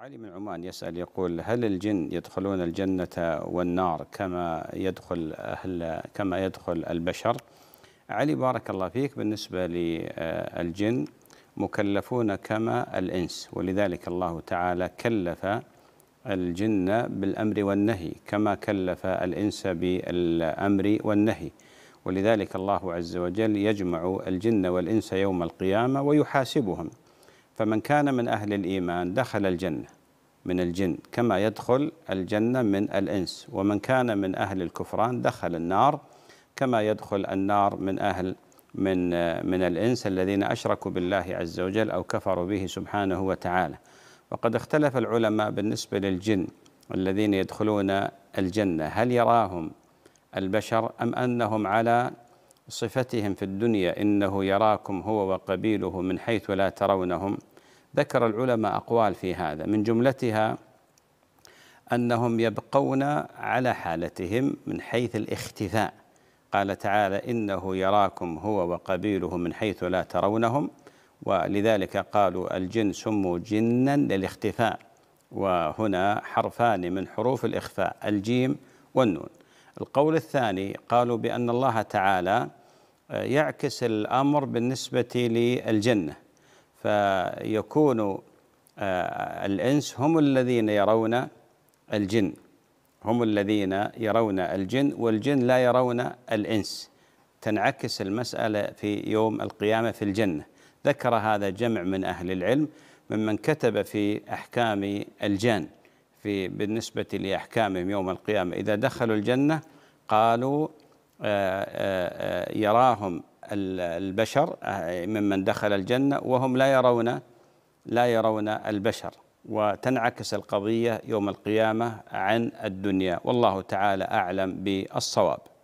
علي من عمان يسأل يقول هل الجن يدخلون الجنة والنار كما يدخل أهل كما يدخل البشر؟ علي بارك الله فيك بالنسبة للجن مكلفون كما الإنس ولذلك الله تعالى كلف الجن بالأمر والنهي كما كلف الإنس بالأمر والنهي ولذلك الله عز وجل يجمع الجن والإنس يوم القيامة ويحاسبهم فمن كان من أهل الإيمان دخل الجنة من الجن كما يدخل الجنة من الإنس ومن كان من أهل الكفران دخل النار كما يدخل النار من أهل من من الإنس الذين أشركوا بالله عز وجل أو كفروا به سبحانه وتعالى وقد اختلف العلماء بالنسبة للجن الذين يدخلون الجنة هل يراهم البشر أم أنهم على صفتهم في الدنيا إنه يراكم هو وقبيله من حيث لا ترونهم ذكر العلماء أقوال في هذا من جملتها أنهم يبقون على حالتهم من حيث الاختفاء قال تعالى إنه يراكم هو وقبيله من حيث لا ترونهم ولذلك قالوا الجن سموا جنا للاختفاء وهنا حرفان من حروف الإخفاء الجيم والنون القول الثاني قالوا بأن الله تعالى آه، يعكس الأمر بالنسبة للجنة فيكون آه، الإنس هم الذين يرون الجن هم الذين يرون الجن والجن لا يرون الإنس تنعكس المسألة في يوم القيامة في الجنة ذكر هذا جمع من أهل العلم ممن كتب في أحكام الجان في بالنسبة لأحكامهم يوم القيامة إذا دخلوا الجنة قالوا آه، آه، آه، يراهم البشر ممن دخل الجنة وهم لا يرون لا يرون البشر وتنعكس القضية يوم القيامة عن الدنيا والله تعالى أعلم بالصواب